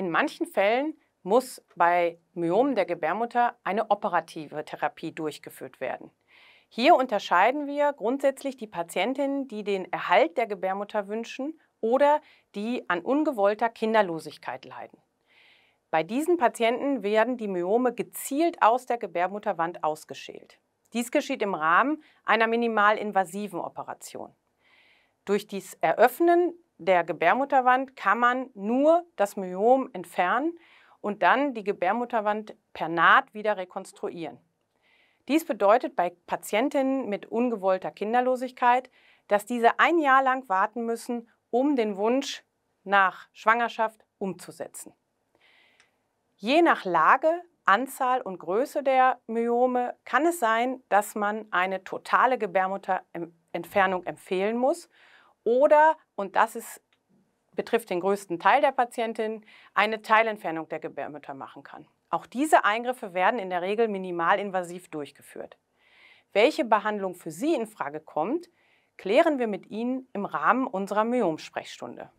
In manchen Fällen muss bei Myomen der Gebärmutter eine operative Therapie durchgeführt werden. Hier unterscheiden wir grundsätzlich die Patientinnen, die den Erhalt der Gebärmutter wünschen oder die an ungewollter Kinderlosigkeit leiden. Bei diesen Patienten werden die Myome gezielt aus der Gebärmutterwand ausgeschält. Dies geschieht im Rahmen einer minimalinvasiven Operation. Durch dies Eröffnen der Gebärmutterwand kann man nur das Myom entfernen und dann die Gebärmutterwand per Naht wieder rekonstruieren. Dies bedeutet bei Patientinnen mit ungewollter Kinderlosigkeit, dass diese ein Jahr lang warten müssen, um den Wunsch nach Schwangerschaft umzusetzen. Je nach Lage, Anzahl und Größe der Myome kann es sein, dass man eine totale Gebärmutterentfernung empfehlen muss oder, und das ist, betrifft den größten Teil der Patientin, eine Teilentfernung der Gebärmutter machen kann. Auch diese Eingriffe werden in der Regel minimalinvasiv durchgeführt. Welche Behandlung für Sie in Frage kommt, klären wir mit Ihnen im Rahmen unserer Myom-Sprechstunde.